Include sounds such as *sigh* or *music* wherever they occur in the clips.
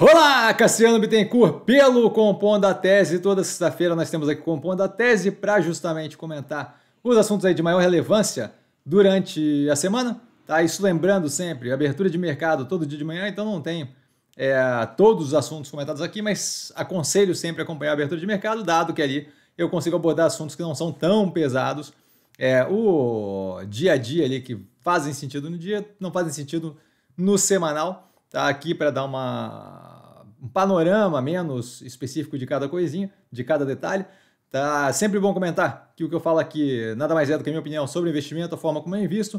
Olá, Cassiano Bittencourt, pelo Compondo a Tese. Toda sexta-feira nós temos aqui Compondo a Tese para justamente comentar os assuntos aí de maior relevância durante a semana. Tá? Isso lembrando sempre, abertura de mercado todo dia de manhã, então não tenho é, todos os assuntos comentados aqui, mas aconselho sempre acompanhar a abertura de mercado, dado que ali eu consigo abordar assuntos que não são tão pesados. É, o dia a dia ali que fazem sentido no dia, não fazem sentido no semanal tá aqui para dar uma, um panorama menos específico de cada coisinha, de cada detalhe. Tá sempre bom comentar que o que eu falo aqui nada mais é do que a minha opinião sobre investimento, a forma como eu é invisto.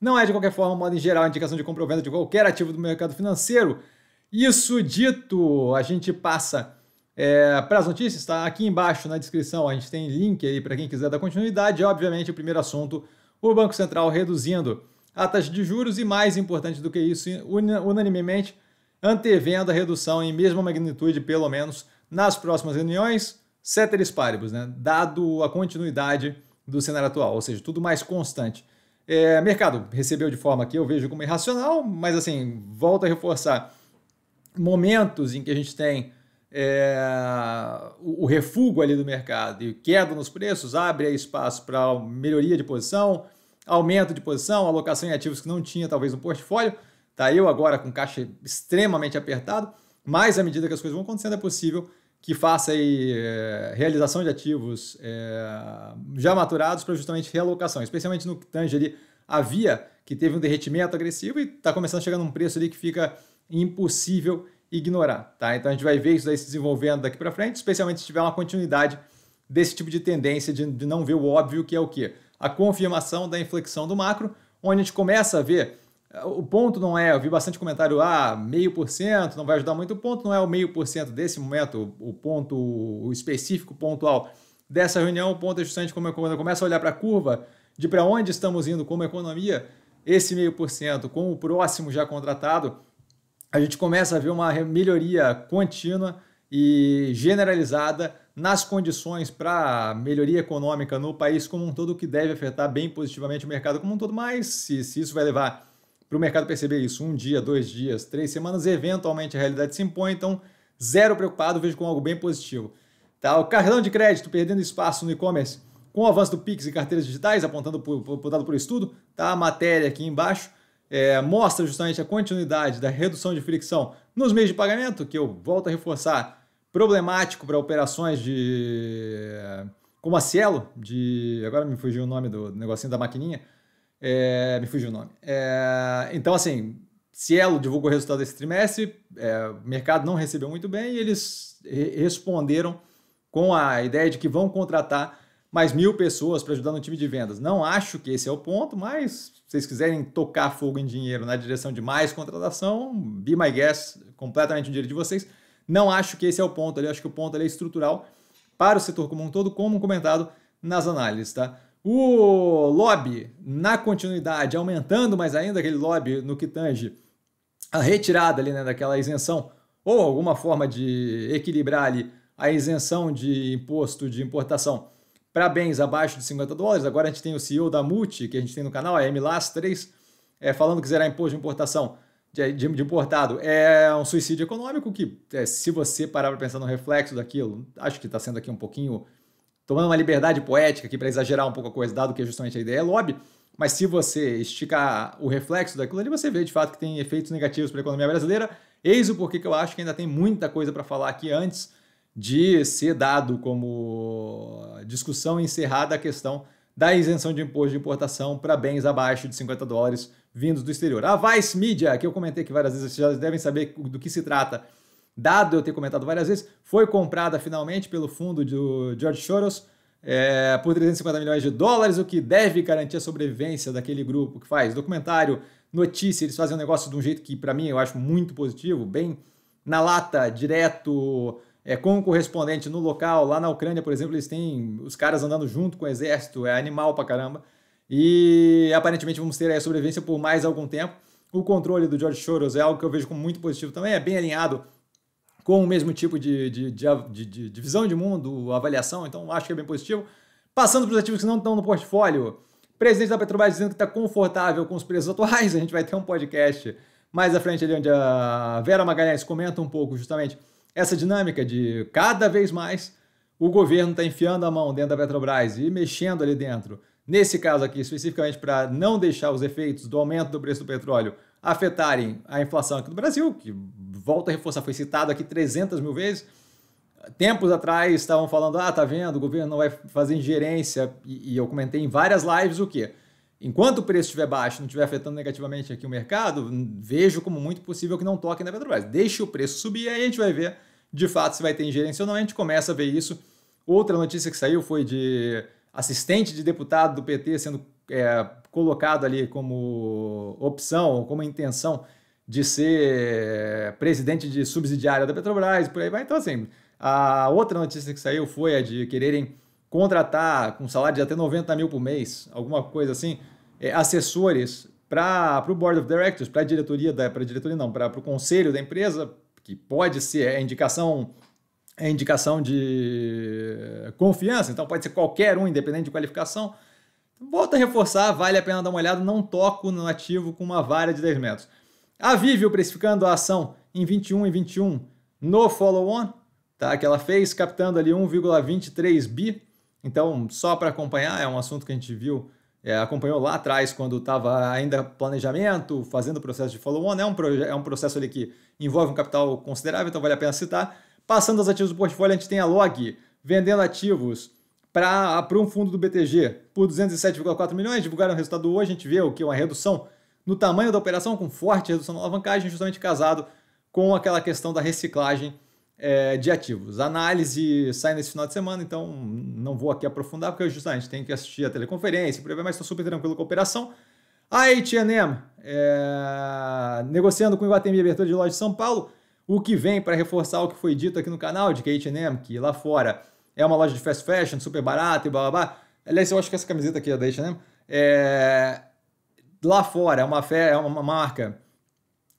Não é de qualquer forma, modo em geral, indicação de compra ou venda de qualquer ativo do mercado financeiro. Isso dito, a gente passa é, para as notícias, está Aqui embaixo na descrição a gente tem link aí para quem quiser dar continuidade. Obviamente, o primeiro assunto, o Banco Central reduzindo a taxa de juros e, mais importante do que isso, unanimemente antevendo a redução em mesma magnitude, pelo menos nas próximas reuniões, ceteris paribus, né? dado a continuidade do cenário atual, ou seja, tudo mais constante. É, mercado recebeu de forma que eu vejo como irracional, mas assim, volto a reforçar momentos em que a gente tem é, o, o refugo ali do mercado e queda nos preços abre espaço para melhoria de posição, aumento de posição, alocação em ativos que não tinha talvez no portfólio. Tá eu agora com caixa extremamente apertado, mas à medida que as coisas vão acontecendo é possível que faça aí, é, realização de ativos é, já maturados para justamente realocação, especialmente no que tange ali a Via, que teve um derretimento agressivo e está começando a chegar num preço ali que fica impossível ignorar, tá? Então a gente vai ver isso aí se desenvolvendo daqui para frente, especialmente se tiver uma continuidade desse tipo de tendência de, de não ver o óbvio que é o que a confirmação da inflexão do macro, onde a gente começa a ver. Eh, o ponto não é, eu vi bastante comentário, ah, meio por cento, não vai ajudar muito. O ponto não é o meio por cento desse momento, o ponto o específico, pontual dessa reunião. O ponto é justamente como quando eu começo a olhar para a curva de para onde estamos indo como economia, esse meio por cento com o próximo já contratado, a gente começa a ver uma melhoria contínua e generalizada nas condições para melhoria econômica no país como um todo, o que deve afetar bem positivamente o mercado como um todo, mas se, se isso vai levar para o mercado perceber isso um dia, dois dias, três semanas, eventualmente a realidade se impõe, então zero preocupado, vejo com algo bem positivo. Tá, o cartão de crédito perdendo espaço no e-commerce com o avanço do Pix e carteiras digitais, apontado por, apontado por estudo, tá? a matéria aqui embaixo é, mostra justamente a continuidade da redução de fricção nos meios de pagamento, que eu volto a reforçar, problemático para operações de. como a Cielo, de. agora me fugiu o nome do, negocinho da maquininha. É, me fugiu o nome. É, então, assim, Cielo divulgou o resultado desse trimestre, é, o mercado não recebeu muito bem e eles re responderam com a ideia de que vão contratar mais mil pessoas para ajudar no time de vendas. Não acho que esse é o ponto, mas se vocês quiserem tocar fogo em dinheiro na direção de mais contratação, be my guess completamente o dinheiro de vocês. Não acho que esse é o ponto ali, acho que o ponto ali é estrutural para o setor como um todo, como comentado nas análises, tá? O lobby, na continuidade, aumentando mais ainda aquele lobby no que tange a retirada ali, né, daquela isenção ou alguma forma de equilibrar ali a isenção de imposto de importação para bens abaixo de 50 dólares. Agora a gente tem o CEO da Multi, que a gente tem no canal, a MLAS 3, é, falando que zerar imposto de importação de, de, importado. É um suicídio econômico que, é, se você parar para pensar no reflexo daquilo, acho que está sendo aqui um pouquinho. tomando uma liberdade poética aqui para exagerar um pouco a coisa, dado que é justamente a ideia é lobby. Mas se você esticar o reflexo daquilo ali, você vê de fato que tem efeitos negativos para a economia brasileira. Eis o porquê que eu acho que ainda tem muita coisa para falar aqui antes de ser dado como discussão encerrada a questão da isenção de imposto de importação para bens abaixo de 50 dólares vindos do exterior. A Vice Media, que eu comentei aqui várias vezes, vocês já devem saber do que se trata, dado eu ter comentado várias vezes, foi comprada finalmente pelo fundo do George Soros é, por 350 milhões de dólares, o que deve garantir a sobrevivência daquele grupo que faz documentário, notícia, eles fazem um negócio de um jeito que, para mim, eu acho muito positivo, bem na lata, direto, é, com o correspondente no local. Lá na Ucrânia, por exemplo, eles têm os caras andando junto com o exército, é animal pra caramba. E aparentemente vamos ter a sobrevivência por mais algum tempo. O controle do George Soros é algo que eu vejo como muito positivo também, é bem alinhado com o mesmo tipo de, de, de, de, de visão de mundo, avaliação, então acho que é bem positivo. Passando para os ativos que não estão no portfólio, presidente da Petrobras dizendo que está confortável com os preços atuais, a gente vai ter um podcast mais à frente ali onde a Vera Magalhães comenta um pouco justamente essa dinâmica de cada vez mais o governo está enfiando a mão dentro da Petrobras e mexendo ali dentro Nesse caso aqui, especificamente para não deixar os efeitos do aumento do preço do petróleo afetarem a inflação aqui do Brasil, que volta a reforçar, foi citado aqui 300 mil vezes. Tempos atrás estavam falando, ah, tá vendo, o governo não vai fazer ingerência, e, e eu comentei em várias lives o quê? Enquanto o preço estiver baixo, não estiver afetando negativamente aqui o mercado, vejo como muito possível que não toque na Petrobras. Deixe o preço subir, aí a gente vai ver de fato se vai ter ingerência ou não. A gente começa a ver isso. Outra notícia que saiu foi de assistente de deputado do PT sendo é, colocado ali como opção, como intenção de ser é, presidente de subsidiária da Petrobras, por aí vai. Então, assim, a outra notícia que saiu foi a de quererem contratar com salário de até 90 mil por mês, alguma coisa assim, é, assessores para o Board of Directors, para a diretoria, para diretoria não, para o conselho da empresa, que pode ser a é indicação é indicação de confiança, então pode ser qualquer um, independente de qualificação. Volta a reforçar, vale a pena dar uma olhada, não toco no ativo com uma vara de 10 metros. A Vivio precificando a ação em 21 e 21 no follow-on, tá? que ela fez, captando ali 1,23 bi. Então, só para acompanhar, é um assunto que a gente viu, é, acompanhou lá atrás, quando estava ainda planejamento, fazendo o processo de follow-on. É, um é um processo ali que envolve um capital considerável, então vale a pena citar Passando aos ativos do portfólio, a gente tem a Log vendendo ativos para um fundo do BTG por 207,4 milhões, divulgaram o resultado hoje, a gente vê o que é uma redução no tamanho da operação, com forte redução na alavancagem, justamente casado com aquela questão da reciclagem é, de ativos. A análise sai nesse final de semana, então não vou aqui aprofundar, porque justamente tem que assistir a teleconferência, mas estou super tranquilo com a operação. A H&M, é, negociando com o Iguatemi abertura de loja de São Paulo, o que vem para reforçar o que foi dito aqui no canal de que H&M, que lá fora é uma loja de fast fashion, super barata e blá blá blá. Aliás, eu acho que essa camiseta aqui é da H&M. É... Lá fora é uma, fé, é uma marca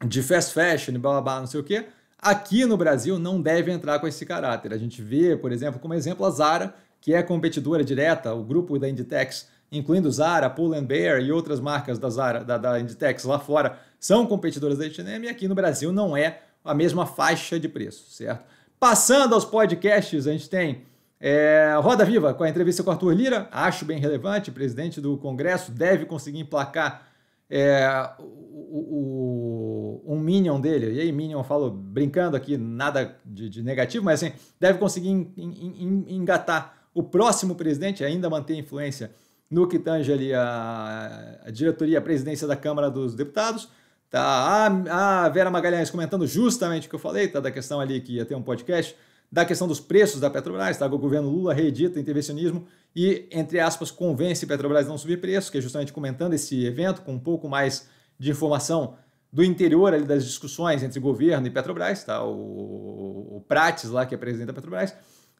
de fast fashion e blá blá blá, não sei o quê. Aqui no Brasil não deve entrar com esse caráter. A gente vê, por exemplo, como exemplo a Zara, que é competidora direta, o grupo da Inditex, incluindo Zara, Pull Bear e outras marcas da Zara, da, da Inditex lá fora, são competidoras da H&M e aqui no Brasil não é a mesma faixa de preço, certo? Passando aos podcasts, a gente tem é, Roda Viva com a entrevista com Arthur Lira, acho bem relevante, presidente do Congresso, deve conseguir emplacar é, o, o, um Minion dele, e aí Minion eu falo brincando aqui, nada de, de negativo, mas assim, deve conseguir engatar o próximo presidente, ainda manter influência no que tange ali a, a diretoria, a presidência da Câmara dos Deputados, Tá? A, ah, a ah, Vera Magalhães comentando justamente o que eu falei, tá? Da questão ali que ia ter um podcast, da questão dos preços da Petrobras, tá? O governo Lula reedita intervencionismo e, entre aspas, convence Petrobras a não subir preços, que é justamente comentando esse evento com um pouco mais de informação do interior ali das discussões entre governo e Petrobras, tá? O, o Prates lá, que é presidente da Petrobras.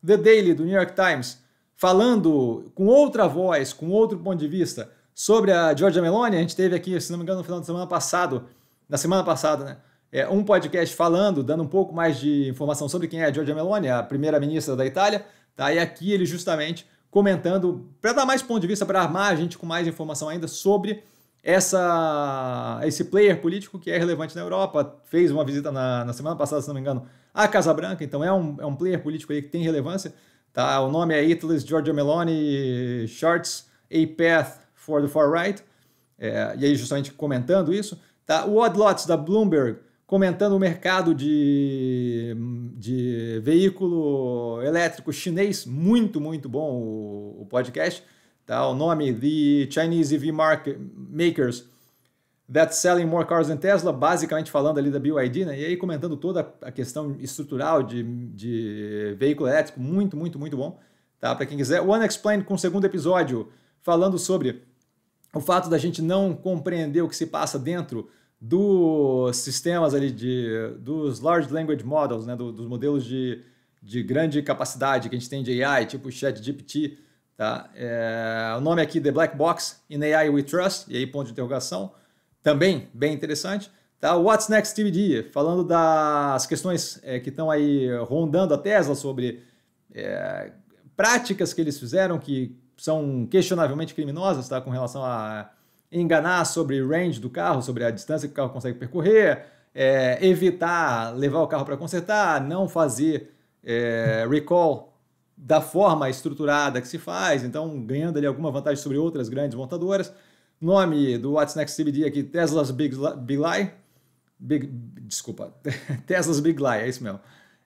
The Daily, do New York Times, falando com outra voz, com outro ponto de vista, sobre a Georgia Meloni. A gente teve aqui, se não me engano, no final de semana passado, na semana passada, né? É, um podcast falando, dando um pouco mais de informação sobre quem é a Giorgia Meloni, a primeira-ministra da Itália. Tá? E aqui ele justamente comentando, para dar mais ponto de vista, para armar a gente com mais informação ainda sobre essa, esse player político que é relevante na Europa. Fez uma visita na, na semana passada, se não me engano, à Casa Branca, então é um, é um player político aí que tem relevância. Tá? O nome é Italy's Giorgia Meloni Shorts, A Path for the Far Right, é, e aí justamente comentando isso, tá? o Odd Lots da Bloomberg comentando o mercado de, de veículo elétrico chinês, muito, muito bom o, o podcast, tá? o nome The Chinese EV Market Makers That's Selling More Cars Than Tesla, basicamente falando ali da BYD, né? e aí comentando toda a questão estrutural de, de veículo elétrico, muito, muito, muito bom. Tá? Para quem quiser, o Unexplained com o segundo episódio, falando sobre o fato da gente não compreender o que se passa dentro dos sistemas ali de dos large language models, né, do, dos modelos de, de grande capacidade que a gente tem de AI, tipo ChatGPT, tá? É, o nome aqui The Black Box in AI We Trust e aí ponto de interrogação, também bem interessante. Tá? What's Next TBD falando das questões é, que estão aí rondando a Tesla sobre é, práticas que eles fizeram que são questionavelmente criminosas, tá? Com relação a enganar sobre range do carro, sobre a distância que o carro consegue percorrer, é, evitar levar o carro para consertar, não fazer é, recall da forma estruturada que se faz, então ganhando ali alguma vantagem sobre outras grandes montadoras. Nome do What's Next CBD aqui, Tesla's Big, Big Lie. Big, desculpa, *laughs* Tesla's Big Lie, é isso mesmo.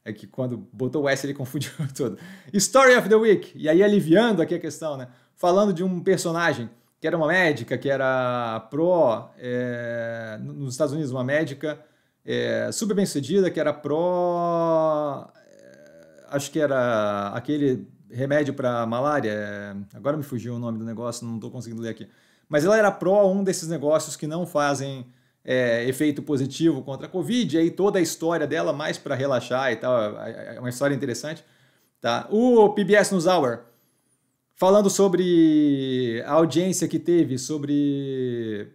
É que quando botou o S ele *laughs* confundiu tudo. Story of the Week. E aí aliviando aqui a questão, né? Falando de um personagem que era uma médica, que era pró é, nos Estados Unidos, uma médica é, super bem sucedida, que era pró. É, acho que era aquele remédio para malária. É, agora me fugiu o nome do negócio, não estou conseguindo ler aqui. Mas ela era pró um desses negócios que não fazem é, efeito positivo contra a Covid, aí toda a história dela mais para relaxar e tal, é, é, é uma história interessante. Tá? O PBS News Hour, falando sobre a audiência que teve sobre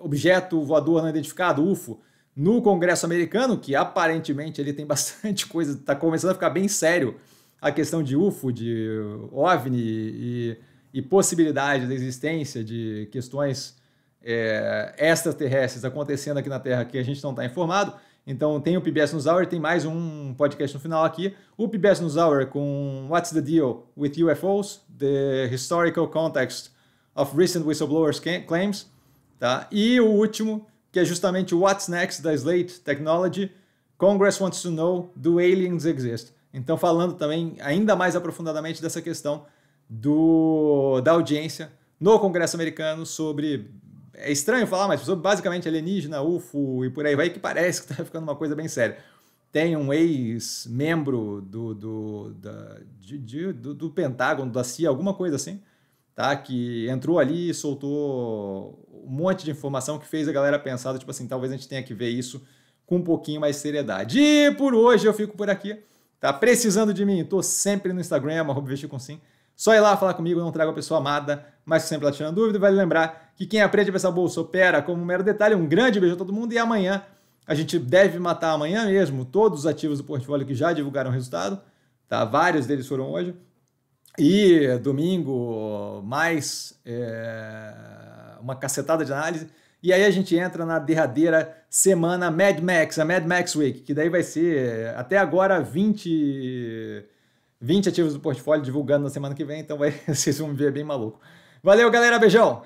objeto voador não identificado, UFO, no Congresso americano, que aparentemente ele tem *laughs* bastante coisa, está começando a ficar bem sério a questão de UFO, de OVNI e, e possibilidade da existência de questões é, extraterrestres acontecendo aqui na Terra que a gente não está informado. Então tem o PBS News Hour, tem mais um podcast no final aqui. O PBS News Hour com What's the Deal with UFOs? The Historical Context of Recent Whistleblowers Claims. Tá? E o último, que é justamente What's Next da Slate Technology, Congress Wants to Know Do Aliens Exist? Então falando também ainda mais aprofundadamente dessa questão do, da audiência no Congresso americano sobre é estranho falar, mas basicamente alienígena, UFO e por aí vai, que parece que está *laughs* ficando uma coisa bem séria. Tem um ex-membro do, do, da, de, de, do, do, Pentágono, da CIA, alguma coisa assim, tá? que entrou ali e soltou um monte de informação que fez a galera pensar, tipo assim, talvez a gente tenha que ver isso com um pouquinho mais seriedade. E por hoje eu fico por aqui. Tá precisando de mim? Tô sempre no Instagram, arroba com sim. Só ir lá falar comigo, não trago a pessoa amada, mas sempre lá tirando dúvida. Vale lembrar que quem aprende a essa bolsa opera como um mero detalhe. Um grande beijo a todo mundo e amanhã a gente deve matar amanhã mesmo todos os ativos do portfólio que já divulgaram resultado, tá? Vários deles foram hoje. E domingo, mais é, uma cacetada de análise. E aí a gente entra na derradeira semana Mad Max, a Mad Max Week, que daí vai ser até agora 20. 20 ativos do portfólio divulgando na semana que vem, então vai, *laughs* vocês vão me ver bem maluco. Valeu, galera, beijão!